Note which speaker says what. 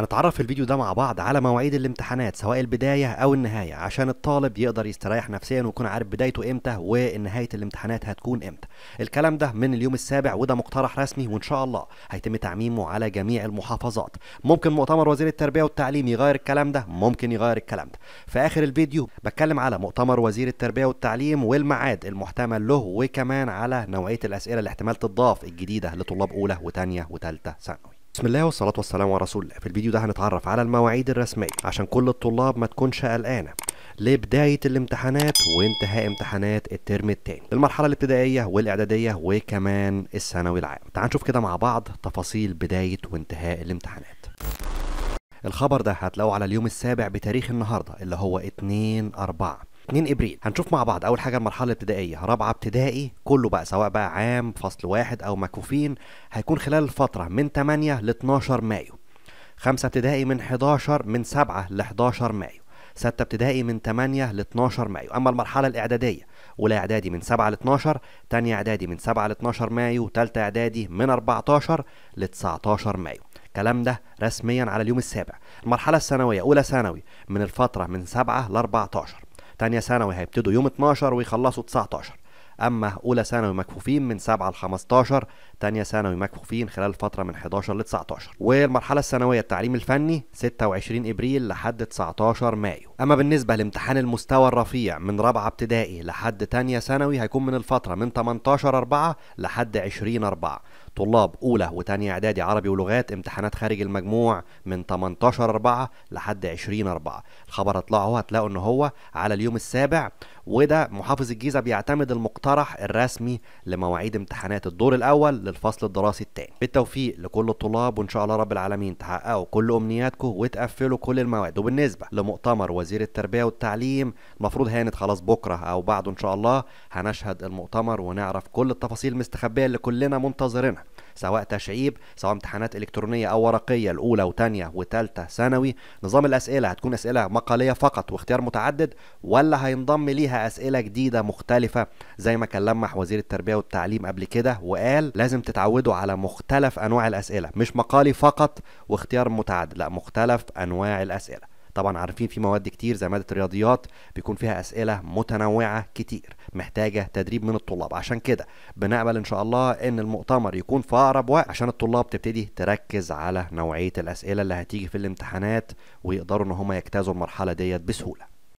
Speaker 1: هنتعرف في الفيديو ده مع بعض على مواعيد الامتحانات سواء البداية أو النهاية عشان الطالب يقدر يستريح نفسيا ويكون عارف بدايته إمتى ونهاية الامتحانات هتكون إمتى الكلام ده من اليوم السابع وده مقترح رسمي وإن شاء الله هيتم تعميمه على جميع المحافظات ممكن مؤتمر وزير التربية والتعليم يغير الكلام ده ممكن يغير الكلام ده في آخر الفيديو بتكلم على مؤتمر وزير التربية والتعليم والمعاد المحتمل له وكمان على نوعية الأسئلة اللي احتمال تتضاف الجديدة لطلاب أولى وتانية وتالتة ثانوي بسم الله والصلاة والسلام على رسول الله في الفيديو ده هنتعرف على المواعيد الرسمية عشان كل الطلاب ما تكونش قلقانة لبداية الامتحانات وانتهاء امتحانات الترم الثاني المرحلة الابتدائية والإعدادية وكمان الثانوي العام تعال نشوف كده مع بعض تفاصيل بداية وانتهاء الامتحانات الخبر ده هتلاقوه على اليوم السابع بتاريخ النهاردة اللي هو 2 أربعة 2 ابريل هنشوف مع بعض اول حاجه المرحله الابتدائيه رابعه ابتدائي كله بقى سواء بقى عام فصل واحد او مكفوفين هيكون خلال الفتره من 8 ل 12 مايو خمسة ابتدائي من 11 من 7 ل 11 مايو ستة ابتدائي من 8 ل 12 مايو أما المرحلة الإعدادية أولى إعدادي من 7 ل 12 تانية إعدادي من 7 ل 12 مايو ثالثه إعدادي من 14 ل 19 مايو الكلام ده رسميا على اليوم السابع المرحلة الثانوية أولى ثانوي من الفترة من 7 ل 14 تانية ثانوي هيبتدوا يوم 12 ويخلصوا 19 اما اولى ثانوي مكفوفين من 7 ل 15 ثانيه ثانوي مكفوفين خلال فتره من 11 ل 19 والمرحله الثانويه التعليم الفني 26 ابريل لحد 19 مايو اما بالنسبه لامتحان المستوى الرفيع من رابعه ابتدائي لحد ثانيه ثانوي هيكون من الفتره من 18 4 لحد 20 4 طلاب اولى وثانيه اعدادي عربي ولغات امتحانات خارج المجموع من 18 4 لحد 20 4 الخبر اطلعوا هتلاقوا ان هو على اليوم السابع وده محافظ الجيزه بيعتمد المقطع الفرح الرسمي لمواعيد امتحانات الدور الاول للفصل الدراسي الثاني بالتوفيق لكل الطلاب وان شاء الله رب العالمين تحققوا كل امنياتكم وتقفلوا كل المواد وبالنسبه لمؤتمر وزير التربيه والتعليم المفروض هانت خلاص بكره او بعده ان شاء الله هنشهد المؤتمر ونعرف كل التفاصيل المستخبيه اللي كلنا منتظرينها سواء تشعيب سواء امتحانات الكترونيه او ورقيه الاولى وثانيه وثالثه ثانوي نظام الاسئله هتكون اسئله مقاليه فقط واختيار متعدد ولا هينضم ليها اسئله جديده مختلفه زي ما كان لمح وزير التربيه والتعليم قبل كده وقال لازم تتعودوا على مختلف انواع الاسئله مش مقالي فقط واختيار متعدد لا مختلف انواع الاسئله طبعا عارفين في مواد كتير زي ماده الرياضيات بيكون فيها اسئله متنوعه كتير محتاجه تدريب من الطلاب عشان كده بنقبل ان شاء الله ان المؤتمر يكون في اقرب وقت عشان الطلاب تبتدي تركز على نوعيه الاسئله اللي هتيجي في الامتحانات ويقدروا ان هم يجتازوا المرحله ديت بسهوله